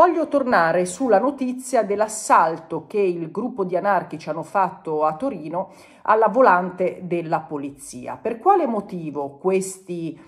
Voglio tornare sulla notizia dell'assalto che il gruppo di anarchici hanno fatto a Torino alla volante della polizia. Per quale motivo questi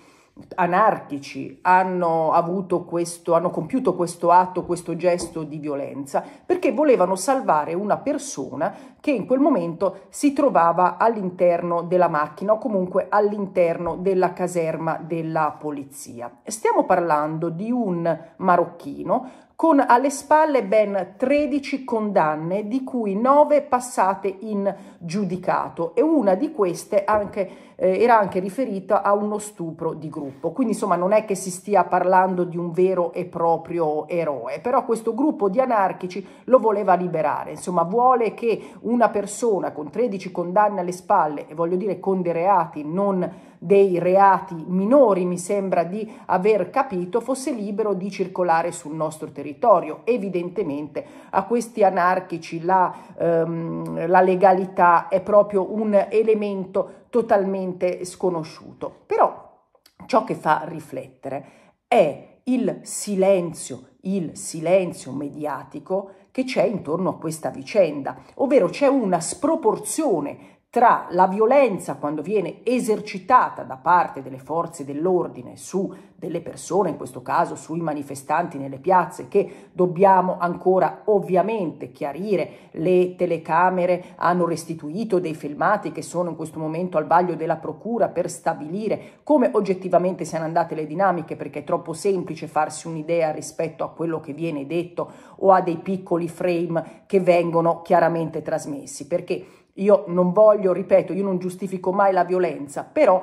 anarchici hanno, avuto questo, hanno compiuto questo atto, questo gesto di violenza, perché volevano salvare una persona che in quel momento si trovava all'interno della macchina o comunque all'interno della caserma della polizia. Stiamo parlando di un marocchino con alle spalle ben 13 condanne, di cui 9 passate in giudicato e una di queste anche, eh, era anche riferita a uno stupro di gruppo. Quindi insomma non è che si stia parlando di un vero e proprio eroe, però questo gruppo di anarchici lo voleva liberare, insomma vuole che una persona con 13 condanne alle spalle, e voglio dire con dei reati, non dei reati minori mi sembra di aver capito, fosse libero di circolare sul nostro territorio territorio. Evidentemente a questi anarchici la, ehm, la legalità è proprio un elemento totalmente sconosciuto. Però ciò che fa riflettere è il silenzio, il silenzio mediatico che c'è intorno a questa vicenda, ovvero c'è una sproporzione tra la violenza quando viene esercitata da parte delle forze dell'ordine su delle persone, in questo caso sui manifestanti nelle piazze, che dobbiamo ancora ovviamente chiarire, le telecamere hanno restituito dei filmati che sono in questo momento al vaglio della procura per stabilire come oggettivamente siano andate le dinamiche, perché è troppo semplice farsi un'idea rispetto a quello che viene detto o a dei piccoli frame che vengono chiaramente trasmessi, perché io non voglio, ripeto, io non giustifico mai la violenza, però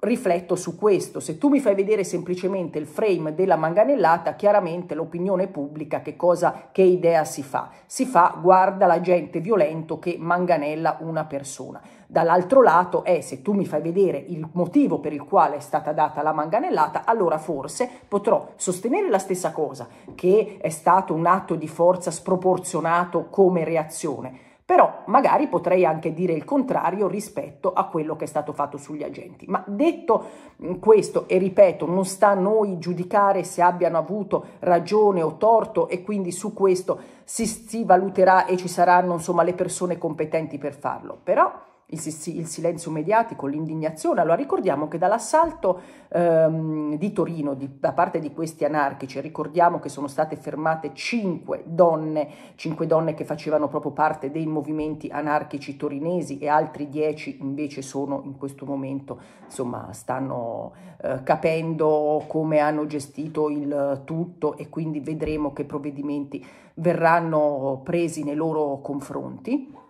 rifletto su questo. Se tu mi fai vedere semplicemente il frame della manganellata, chiaramente l'opinione pubblica che cosa, che idea si fa? Si fa guarda la gente violento che manganella una persona. Dall'altro lato è se tu mi fai vedere il motivo per il quale è stata data la manganellata, allora forse potrò sostenere la stessa cosa, che è stato un atto di forza sproporzionato come reazione però magari potrei anche dire il contrario rispetto a quello che è stato fatto sugli agenti. Ma detto mm, questo, e ripeto, non sta a noi giudicare se abbiano avuto ragione o torto e quindi su questo si, si valuterà e ci saranno insomma le persone competenti per farlo. Però il, silenzio mediatico, l'indignazione. Allora ricordiamo che dall'assalto ehm, di Torino di, da parte di questi anarchici, ricordiamo che sono state fermate cinque donne, cinque donne che facevano proprio parte dei movimenti anarchici torinesi e altri dieci invece sono in questo momento, insomma, stanno eh, capendo come hanno gestito il tutto e quindi vedremo che provvedimenti verranno presi nei loro confronti.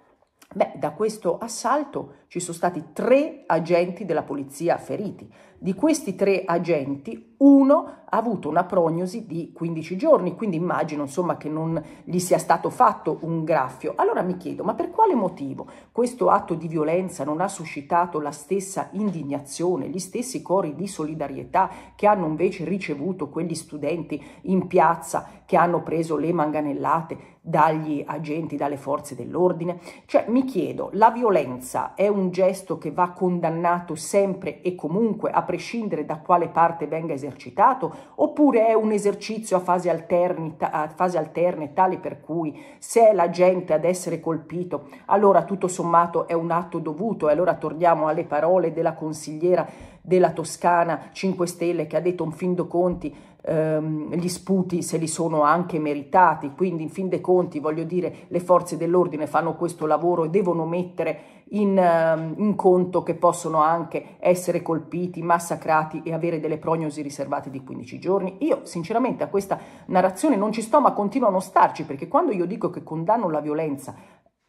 Beh, da questo assalto ci sono stati tre agenti della polizia feriti. Di questi tre agenti, uno ha avuto una prognosi di 15 giorni, quindi immagino insomma che non gli sia stato fatto un graffio. Allora mi chiedo, ma per quale motivo questo atto di violenza non ha suscitato la stessa indignazione, gli stessi cori di solidarietà che hanno invece ricevuto quegli studenti in piazza che hanno preso le manganellate, dagli agenti, dalle forze dell'ordine? Cioè mi chiedo, la violenza è un gesto che va condannato sempre e comunque a prescindere da quale parte venga esercitato oppure è un esercizio a fasi, alterni, a fasi alterne tale per cui se è la gente ad essere colpito allora tutto sommato è un atto dovuto e allora torniamo alle parole della consigliera della Toscana 5 Stelle che ha detto in fin dei conti ehm, gli sputi se li sono anche meritati, quindi in fin dei conti voglio dire le forze dell'ordine fanno questo lavoro e devono mettere in, ehm, in conto che possono anche essere colpiti, massacrati e avere delle prognosi riservate di 15 giorni. Io sinceramente a questa narrazione non ci sto ma continuano a starci perché quando io dico che condanno la violenza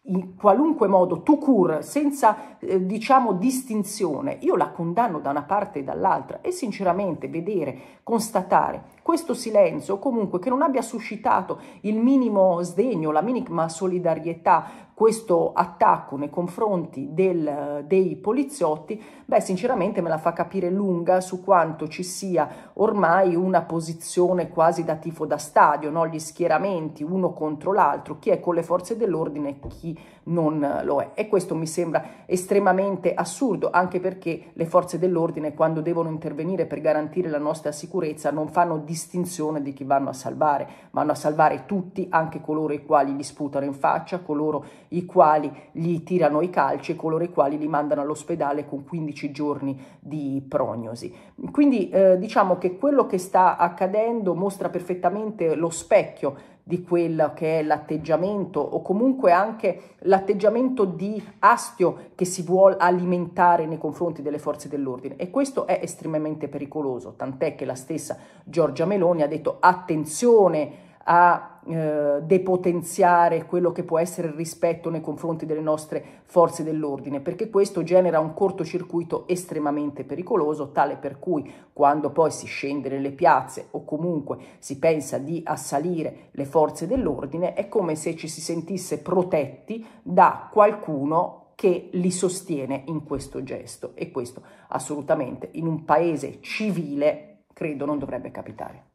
in qualunque modo, tu cur, senza eh, diciamo distinzione, io la condanno da una parte e dall'altra e sinceramente vedere, constatare questo silenzio, comunque che non abbia suscitato il minimo sdegno, la minima solidarietà, questo attacco nei confronti del, dei poliziotti, beh sinceramente me la fa capire lunga su quanto ci sia ormai una posizione quasi da tifo da stadio, no? gli schieramenti uno contro l'altro, chi è con le forze dell'ordine e chi non lo è. E questo mi sembra estremamente assurdo, anche perché le forze dell'ordine quando devono intervenire per garantire la nostra sicurezza non fanno distinzione distinzione di chi vanno a salvare, vanno a salvare tutti, anche coloro i quali gli sputano in faccia, coloro i quali gli tirano i calci e coloro i quali li mandano all'ospedale con 15 giorni di prognosi. Quindi eh, diciamo che quello che sta accadendo mostra perfettamente lo specchio di quello che è l'atteggiamento o comunque anche l'atteggiamento di astio che si vuole alimentare nei confronti delle forze dell'ordine e questo è estremamente pericoloso, tant'è che la stessa Giorgia Meloni ha detto attenzione a eh, depotenziare quello che può essere il rispetto nei confronti delle nostre forze dell'ordine, perché questo genera un cortocircuito estremamente pericoloso, tale per cui quando poi si scende nelle piazze o comunque si pensa di assalire le forze dell'ordine, è come se ci si sentisse protetti da qualcuno che li sostiene in questo gesto e questo assolutamente in un paese civile credo non dovrebbe capitare.